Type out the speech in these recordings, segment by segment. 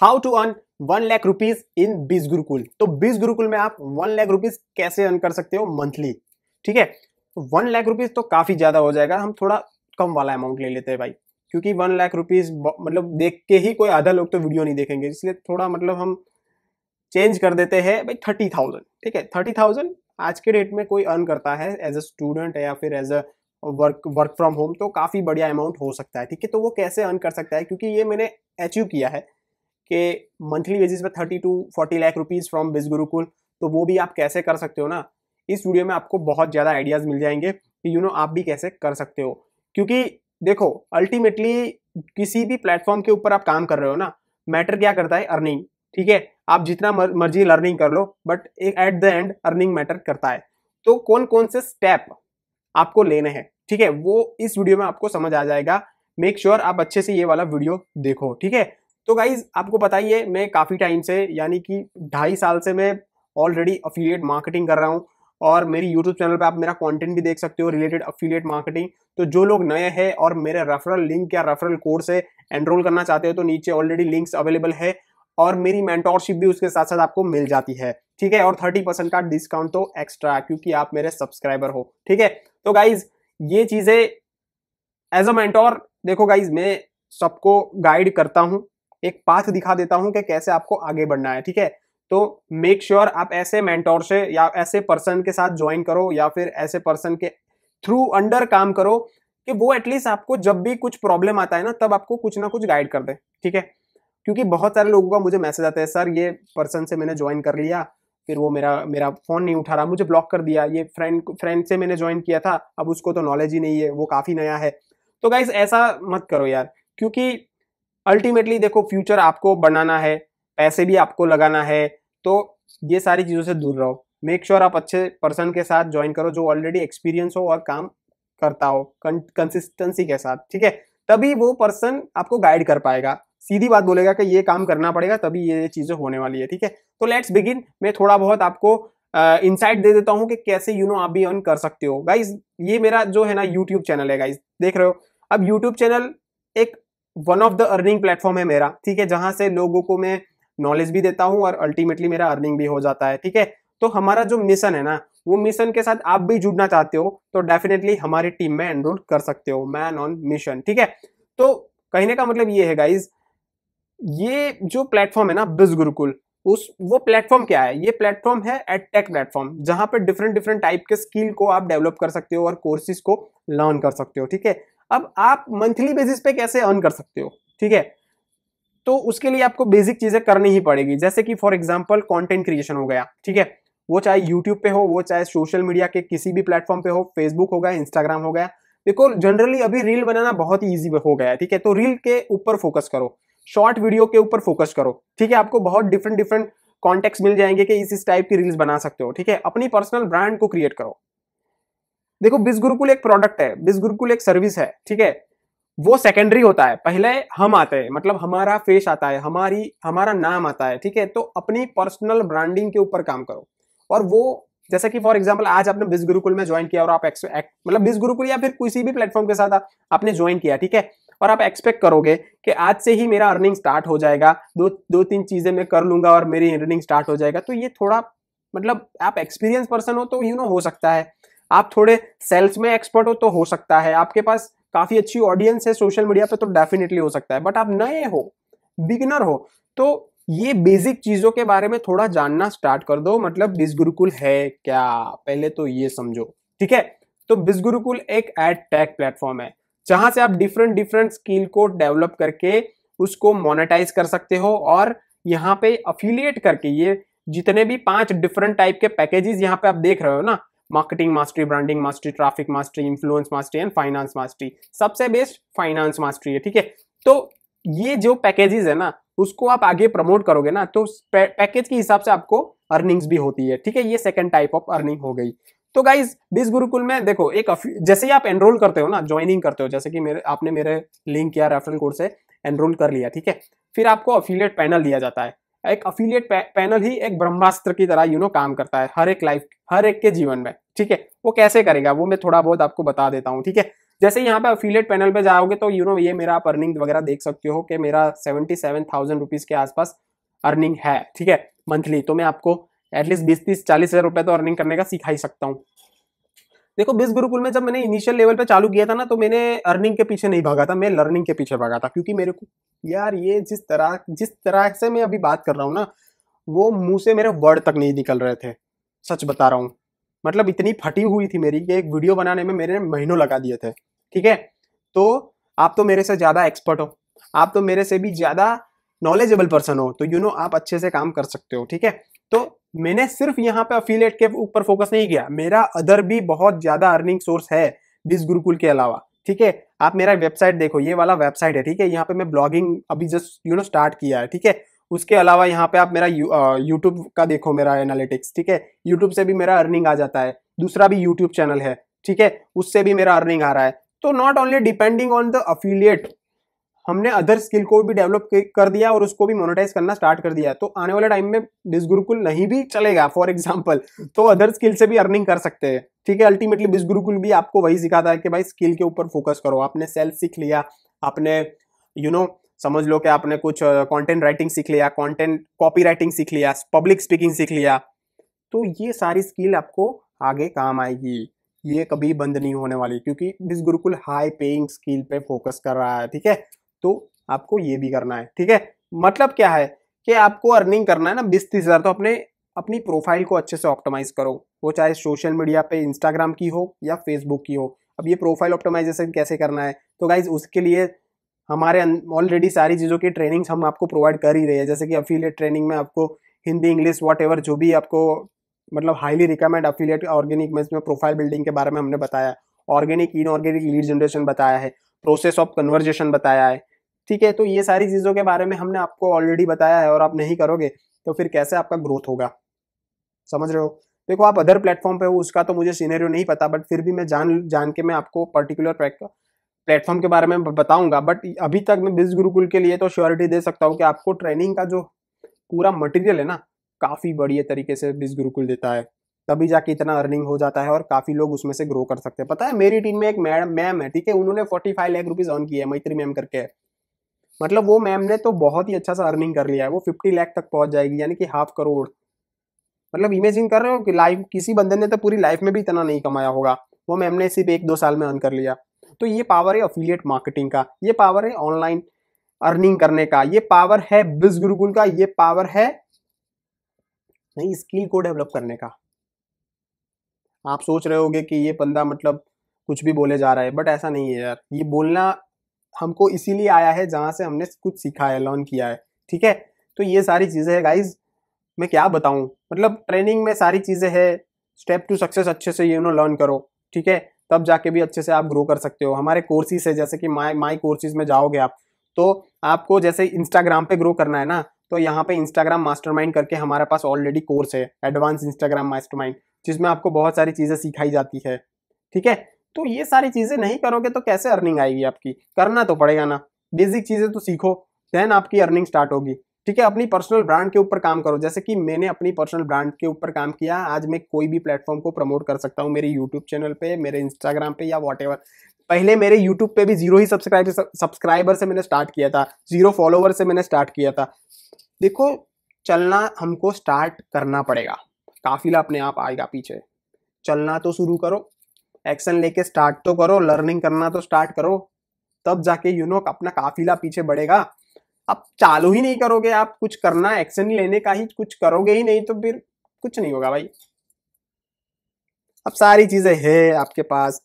how to earn one lakh rupees in biz Gurukul तो biz Gurukul में आप वन लाख रुपीज कैसे अर्न कर सकते हो मंथली ठीक है वन लाख रुपीज तो काफी ज्यादा हो जाएगा हम थोड़ा कम वाला अमाउंट ले लेते हैं भाई क्योंकि वन लाख रुपीज मतलब देख के ही कोई आधा लोग तो वीडियो नहीं देखेंगे इसलिए थोड़ा मतलब हम चेंज कर देते हैं भाई थर्टी थाउजेंड ठीक है थर्टी थाउजेंड आज के डेट में कोई अर्न करता है एज अ स्टूडेंट या फिर as a work work from home तो काफ़ी बढ़िया अमाउंट हो सकता है ठीक है तो वो कैसे अर्न कर सकता है क्योंकि ये मैंने अचीव किया है कि मंथली बेसिस पे thirty to forty lakh rupees from biz Gurukul तो वो भी आप कैसे कर सकते हो ना इस वीडियो में आपको बहुत ज़्यादा आइडियाज़ मिल जाएंगे कि यू नो आप भी कैसे कर सकते हो क्योंकि देखो अल्टीमेटली किसी भी प्लेटफॉर्म के ऊपर आप काम कर रहे हो ना मैटर क्या करता है अर्निंग ठीक है आप जितना मर्जी लर्निंग कर लो but at the end earning matter करता है तो कौन कौन से स्टेप आपको लेने हैं ठीक है वो इस वीडियो में आपको समझ आ जाएगा मेक श्योर sure आप अच्छे से ये वाला वीडियो देखो ठीक है तो गाइज आपको बताइए मैं काफ़ी टाइम से यानी कि ढाई साल से मैं ऑलरेडी अफिलिएट मार्केटिंग कर रहा हूँ और मेरी यूट्यूब चैनल पे आप मेरा कंटेंट भी देख सकते हो रिलेटेड अफिलिएट मार्केटिंग तो जो लोग नए हैं और मेरे रेफरल लिंक या रेफरल कोड से एनरोल करना चाहते हो तो नीचे ऑलरेडी लिंक्स अवेलेबल है और मेरी मेंटोरशिप भी उसके साथ साथ आपको मिल जाती है ठीक है और थर्टी परसेंट का डिस्काउंट तो एक्स्ट्रा क्योंकि आप मेरे सब्सक्राइबर हो ठीक है तो गाइज ये चीज़ें एज अ मेंटोर देखो गाइज मैं सबको गाइड करता हूँ एक पाथ दिखा देता हूं कि कैसे आपको आगे बढ़ना है ठीक है तो मेक श्योर sure आप ऐसे मेंटोर से या ऐसे पर्सन के साथ ज्वाइन करो या फिर ऐसे पर्सन के थ्रू अंडर काम करो कि वो एटलीस्ट आपको जब भी कुछ प्रॉब्लम आता है ना तब आपको कुछ ना कुछ गाइड कर दे ठीक है क्योंकि बहुत सारे लोगों का मुझे मैसेज आता है सर ये पर्सन से मैंने ज्वाइन कर लिया फिर वो मेरा मेरा फ़ोन नहीं उठा रहा मुझे ब्लॉक कर दिया ये फ्रेंड फ्रेंड से मैंने ज्वाइन किया था अब उसको तो नॉलेज ही नहीं है वो काफ़ी नया है तो गाइज ऐसा मत करो यार क्योंकि अल्टीमेटली देखो फ्यूचर आपको बनाना है पैसे भी आपको लगाना है तो ये सारी चीज़ों से दूर रहो मेक श्योर sure आप अच्छे पर्सन के साथ ज्वाइन करो जो ऑलरेडी एक्सपीरियंस हो और काम करता हो कंसिस्टेंसी के साथ ठीक है तभी वो पर्सन आपको गाइड कर पाएगा सीधी बात बोलेगा कि ये काम करना पड़ेगा तभी ये चीज़ें होने वाली है ठीक है तो लेट्स बिगिन मैं थोड़ा बहुत आपको इनसाइट uh, दे देता हूँ कि कैसे यू you नो know, आप भी अर्न कर सकते हो गाइज ये मेरा जो है ना यूट्यूब चैनल है गाइज देख रहे हो अब YouTube channel one of the earning platform है मेरा ठीक है जहां से लोगों को मैं नॉलेज भी देता हूँ और अल्टीमेटली मेरा अर्निंग भी हो जाता है ठीक है तो हमारा जो मिशन है ना वो मिशन के साथ आप भी जुड़ना चाहते हो तो डेफिनेटली हमारी टीम में एनरोल कर सकते हो मैन ऑन मिशन ठीक है तो कहने का मतलब ये है गाइज ये जो प्लेटफॉर्म है ना बिज गुरुकुल उस वो प्लेटफॉर्म क्या है ये प्लेटफॉर्म है एट टेक प्लेटफॉर्म जहां पर डिफरेंट डिफरेंट टाइप के स्किल को आप डेवलप कर सकते हो और कोर्सेज को लर्न कर सकते हो ठीक है अब आप मंथली बेसिस पे कैसे अर्न कर सकते हो ठीक है तो उसके लिए आपको बेसिक चीज़ें करनी ही पड़ेगी जैसे कि फॉर एग्जाम्पल कॉन्टेंट क्रिएशन हो गया ठीक है वो चाहे यूट्यूब पे हो वो चाहे सोशल मीडिया के किसी भी प्लेटफॉर्म पे हो फेसबुक हो गया इंस्टाग्राम हो गया देखो जनरली अभी रील बनाना बहुत ही ईजी हो गया है ठीक है तो रील के ऊपर फोकस करो शॉर्ट वीडियो के ऊपर फोकस करो ठीक है आपको बहुत डिफरेंट डिफरेंट कॉन्टेक्ट मिल जाएंगे कि इस इस टाइप की रील्स बना सकते हो ठीक है अपनी पर्सनल ब्रांड को क्रिएट करो देखो बिज गुरुकुल एक प्रोडक्ट है बिज गुरुकुल एक सर्विस है ठीक है वो सेकेंडरी होता है पहले हम आते हैं मतलब हमारा फेस आता है हमारी हमारा नाम आता है ठीक है तो अपनी पर्सनल ब्रांडिंग के ऊपर काम करो और वो जैसे कि फॉर एग्जाम्पल आज आपने बिज गुरुकुल में ज्वाइन किया और आप मतलब बिज गुरुकुल या फिर किसी भी प्लेटफॉर्म के साथ आपने ज्वाइन किया ठीक है और आप एक्सपेक्ट करोगे कि आज से ही मेरा अर्निंग स्टार्ट हो जाएगा दो दो तीन चीज़ें मैं कर लूंगा और मेरी अर्निंग स्टार्ट हो जाएगा तो ये थोड़ा मतलब आप एक्सपीरियंस पर्सन हो तो यू you नो know, हो सकता है आप थोड़े सेल्स में एक्सपर्ट हो तो हो सकता है आपके पास काफ़ी अच्छी ऑडियंस है सोशल मीडिया पे तो डेफिनेटली हो सकता है बट आप नए हो बिगिनर हो तो ये बेसिक चीज़ों के बारे में थोड़ा जानना स्टार्ट कर दो मतलब बिज गुरुकुल है क्या पहले तो ये समझो ठीक है तो बिज गुरुकुल एक एड टैक प्लेटफॉर्म है जहां से आप डिफरेंट डिफरेंट स्किल को डेवलप करके उसको मोनेटाइज कर सकते हो और यहाँ पे अफिलिएट करके ये जितने भी पांच डिफरेंट टाइप के पैकेजेस यहाँ पे आप देख रहे हो ना marketing mastery branding mastery traffic mastery influence mastery and finance mastery सबसे बेस्ट फाइनेंस मास्टरी है ठीक है तो ये जो पैकेजेस है ना उसको आप आगे प्रमोट करोगे ना तो पैकेज के हिसाब से आपको अर्निंग्स भी होती है ठीक है ये सेकंड टाइप ऑफ अर्निंग हो गई तो गाइज बीस गुरुकुल में देखो एक जैसे ही आप एनरोल करते हो ना ज्वाइनिंग करते हो जैसे कि मेरे आपने मेरे लिंक या रेफरल कोड से एनरोल कर लिया ठीक है फिर आपको अफिलियट पैनल दिया जाता है एक अफिलियट पैनल ही एक ब्रह्मास्त्र की तरह यू नो काम करता है हर एक लाइफ हर एक के जीवन में ठीक है वो कैसे करेगा वो मैं थोड़ा बहुत आपको बता देता हूँ ठीक है जैसे यहाँ पे अफिलियट पैनल पे जाओगे तो यू नो ये मेरा आप अर्निंग वगैरह देख सकते हो कि मेरा सेवेंटी सेवन थाउजेंड रुपीज़ के आसपास अर्निंग है ठीक है मंथली तो मैं आपको एटलीस्ट बीस तीस चालीस हज़ार रुपये तो अर्निंग करने का सिखा ही सकता हूँ देखो बिज़ गुरुकुल में जब मैंने इनिशियल लेवल पे चालू किया था ना तो मैंने अर्निंग के पीछे नहीं भागा था मैं लर्निंग के पीछे भागा था क्योंकि मेरे को यार ये जिस तरह जिस तरह से मैं अभी बात कर रहा हूँ ना वो मुंह से मेरे वर्ड तक नहीं निकल रहे थे सच बता रहा हूँ मतलब इतनी फटी हुई थी मेरी कि एक वीडियो बनाने में मेरे महीनों लगा दिए थे ठीक है तो आप तो मेरे से ज़्यादा एक्सपर्ट हो आप तो मेरे से भी ज़्यादा नॉलेजेबल पर्सन हो तो यू you नो know, आप अच्छे से काम कर सकते हो ठीक है तो मैंने सिर्फ यहाँ पे अफिलेट के ऊपर फोकस नहीं किया मेरा अदर भी बहुत ज़्यादा अर्निंग सोर्स है बीस गुरुकुल के अलावा ठीक है आप मेरा वेबसाइट देखो ये वाला वेबसाइट है ठीक है यहाँ पे मैं ब्लॉगिंग अभी जस्ट यू नो स्टार्ट किया है ठीक है उसके अलावा यहाँ पे आप मेरा यूट्यूब का देखो मेरा एनालिटिक्स ठीक है यूट्यूब से भी मेरा अर्निंग आ जाता है दूसरा भी यूट्यूब चैनल है ठीक है उससे भी मेरा अर्निंग आ रहा है तो not only depending on the affiliate हमने अदर स्किल को भी डेवलप कर दिया और उसको भी मोनेटाइज करना स्टार्ट कर दिया तो आने वाले टाइम में बिज गुरुकुल नहीं भी चलेगा फॉर एग्जाम्पल तो अदर स्किल से भी अर्निंग कर सकते हैं ठीक है अल्टीमेटली बिज गुरुकुल भी आपको वही सिखाता है कि भाई स्किल के ऊपर फोकस करो आपने सेल्फ सीख लिया आपने यू you नो know, समझ लो कि आपने कुछ कंटेंट राइटिंग सीख लिया कंटेंट कॉपी राइटिंग सीख लिया पब्लिक स्पीकिंग सीख लिया तो ये सारी स्किल आपको आगे काम आएगी ये कभी बंद नहीं होने वाली क्योंकि biz Gurukul high paying skill पे फोकस कर रहा है ठीक है तो आपको ये भी करना है ठीक है मतलब क्या है कि आपको अर्निंग करना है ना बीस तीस हज़ार तो अपने अपनी प्रोफाइल को अच्छे से ऑप्टिमाइज करो वो चाहे सोशल मीडिया पे इंस्टाग्राम की हो या फेसबुक की हो अब ये प्रोफाइल ऑप्टिमाइजेशन कैसे करना है तो गाइज उसके लिए हमारे ऑलरेडी अं-, सारी चीज़ों की ट्रेनिंग्स हम आपको प्रोवाइड कर ही रहे हैं जैसे कि अफिलियट ट्रेनिंग में आपको हिंदी इंग्लिश वॉट एवर जो भी आपको मतलब हाईली रिकमेंड अफिलियट ऑर्गेनिक में इसमें प्रोफाइल बिल्डिंग के बारे में हमने बताया ऑर्गेनिक इनऑर्गेनिक लीड जनरेशन बताया है प्रोसेस ऑफ कन्वर्जेशन बताया है ठीक है तो ये सारी चीज़ों के बारे में हमने आपको ऑलरेडी बताया है और आप नहीं करोगे तो फिर कैसे आपका ग्रोथ होगा समझ रहे हो देखो आप अदर प्लेटफॉर्म पे हो उसका तो मुझे सीनेरियो नहीं पता बट फिर भी मैं जान जान के मैं आपको पर्टिकुलर प्लेटफॉर्म के बारे में बताऊंगा बट अभी तक मैं बिज गुरुकुल के लिए तो श्योरिटी दे सकता हूँ कि आपको ट्रेनिंग का जो पूरा मटेरियल है ना काफ़ी बढ़िया तरीके से बिज गुरुकुल देता है तभी जाके इतना अर्निंग हो जाता है और काफ़ी लोग उसमें से ग्रो कर सकते हैं पता है मेरी टीम में एक मैडम मैम है ठीक है उन्होंने forty five lakh rupees earn किया है मैत्री मैम करके मतलब वो मैम ने तो बहुत ही अच्छा सा अर्निंग कर लिया है वो फिफ्टी लाख तक पहुंच जाएगी यानी कि हाफ करोड़ मतलब इमेजिन कर रहे हो कि लाइफ किसी बंदे ने तो पूरी लाइफ में भी इतना नहीं कमाया होगा वो मैम ने सिर्फ एक दो साल में अर्न कर लिया तो ये पावर है अफिलियट मार्केटिंग का ये पावर है ऑनलाइन अर्निंग करने का ये पावर है बिज गुरुकुल का ये पावर है नहीं स्किल को डेवलप करने का आप सोच रहे होगे कि ये बंदा मतलब कुछ भी बोले जा रहा है बट ऐसा नहीं है यार ये बोलना हमको इसीलिए आया है जहां से हमने कुछ सीखा है लर्न किया है ठीक है तो ये सारी चीज़ें है गाइज मैं क्या बताऊं मतलब ट्रेनिंग में सारी चीज़ें है स्टेप टू सक्सेस अच्छे से यू नो लर्न करो ठीक है तब जाके भी अच्छे से आप ग्रो कर सकते हो हमारे कोर्सेज है जैसे कि माई माई कोर्सेज में जाओगे आप तो आपको जैसे इंस्टाग्राम पे ग्रो करना है ना तो यहाँ पे इंस्टाग्राम मास्टरमाइंड करके हमारे पास ऑलरेडी कोर्स है एडवांस इंस्टाग्राम मास्टरमाइंड जिसमें आपको बहुत सारी चीज़ें सिखाई जाती है ठीक है तो ये सारी चीज़ें नहीं करोगे तो कैसे अर्निंग आएगी आपकी करना तो पड़ेगा ना बेसिक चीज़ें तो सीखो देन आपकी अर्निंग स्टार्ट होगी ठीक है अपनी पर्सनल ब्रांड के ऊपर काम करो जैसे कि मैंने अपनी पर्सनल ब्रांड के ऊपर काम किया आज मैं कोई भी प्लेटफॉर्म को प्रमोट कर सकता हूँ मेरे यूट्यूब चैनल पे मेरे इंस्टाग्राम पे या वॉट पहले मेरे यूट्यूब पे भी जीरो ही सब्सक्राइब सब्सक्राइबर से मैंने स्टार्ट किया था जीरो फॉलोवर से मैंने स्टार्ट किया था देखो चलना हमको स्टार्ट करना पड़ेगा काफिला अपने आप आएगा पीछे चलना तो शुरू करो एक्शन लेके स्टार्ट तो करो लर्निंग करना तो स्टार्ट करो तब जाके यू you नो know, अपना काफिला पीछे बढ़ेगा आप चालू ही नहीं करोगे आप कुछ करना एक्शन लेने का ही कुछ करोगे ही नहीं तो फिर कुछ नहीं होगा भाई अब सारी चीजें है आपके पास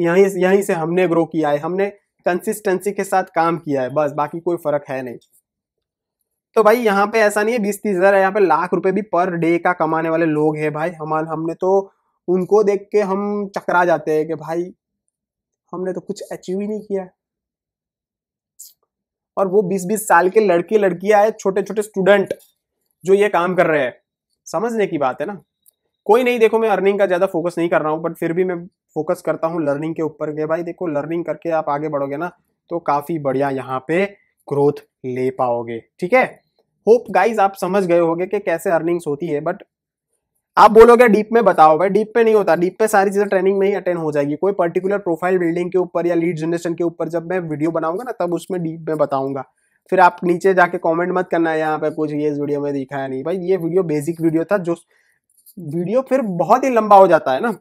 यहीं यहीं से हमने ग्रो किया है हमने कंसिस्टेंसी के साथ काम किया है बस बाकी कोई फर्क है नहीं तो भाई यहाँ पे ऐसा नहीं है बीस तीस हजार यहाँ पे लाख रुपए भी पर डे का कमाने वाले लोग हैं भाई हमारे हमने तो उनको देख के हम चकरा जाते हैं कि भाई हमने तो कुछ अचीव ही नहीं किया और वो 20-20 साल के लड़के लड़कियां है छोटे छोटे स्टूडेंट जो ये काम कर रहे हैं समझने की बात है ना कोई नहीं देखो मैं अर्निंग का ज़्यादा फोकस नहीं कर रहा हूँ बट फिर भी मैं फोकस करता हूँ लर्निंग के ऊपर के भाई देखो लर्निंग करके आप आगे बढ़ोगे ना तो काफ़ी बढ़िया यहाँ पे ग्रोथ ले पाओगे ठीक है होप गाइज आप समझ गए होगे कि कैसे अर्निंग्स होती है बट आप बोलोगे डीप में बताओ भाई डीप पे नहीं होता डीप पे सारी चीज़ें ट्रेनिंग में ही अटेंड हो जाएगी कोई पर्टिकुलर प्रोफाइल बिल्डिंग के ऊपर या लीड जनरेशन के ऊपर जब मैं वीडियो बनाऊंगा ना तब उसमें डीप में बताऊंगा फिर आप नीचे जाके कॉमेंट मत करना है यहाँ पे कुछ ये इस वीडियो में दिखाया नहीं भाई ये वीडियो बेसिक वीडियो था जो वीडियो फिर बहुत ही लंबा हो जाता है ना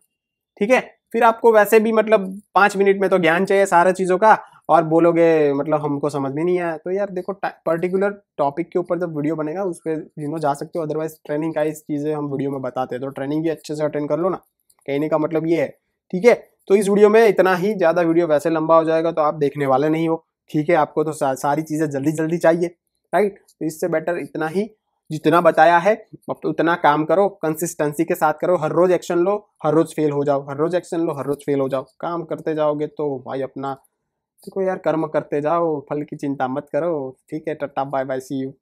ठीक है फिर आपको वैसे भी मतलब पाँच मिनट में तो ज्ञान चाहिए सारा चीज़ों का और बोलोगे मतलब हमको समझ में नहीं आया तो यार देखो पर्टिकुलर टॉपिक के ऊपर जब वीडियो बनेगा उस पर यू नो जा सकते हो अदरवाइज ट्रेनिंग का इस चीज़ें हम वीडियो में बताते हैं तो ट्रेनिंग भी अच्छे से अटेंड कर लो ना कहने का मतलब ये है ठीक है तो इस वीडियो में इतना ही ज़्यादा वीडियो वैसे लंबा हो जाएगा तो आप देखने वाले नहीं हो ठीक है आपको तो सारी चीज़ें जल्दी जल्दी चाहिए राइट तो इससे बेटर इतना ही जितना बताया है अब तो उतना काम करो कंसिस्टेंसी के साथ करो हर रोज एक्शन लो हर रोज फेल हो जाओ हर रोज एक्शन लो हर रोज फेल हो जाओ काम करते जाओगे तो भाई अपना देखो यार कर्म करते जाओ फल की चिंता मत करो ठीक है tata bye bye see you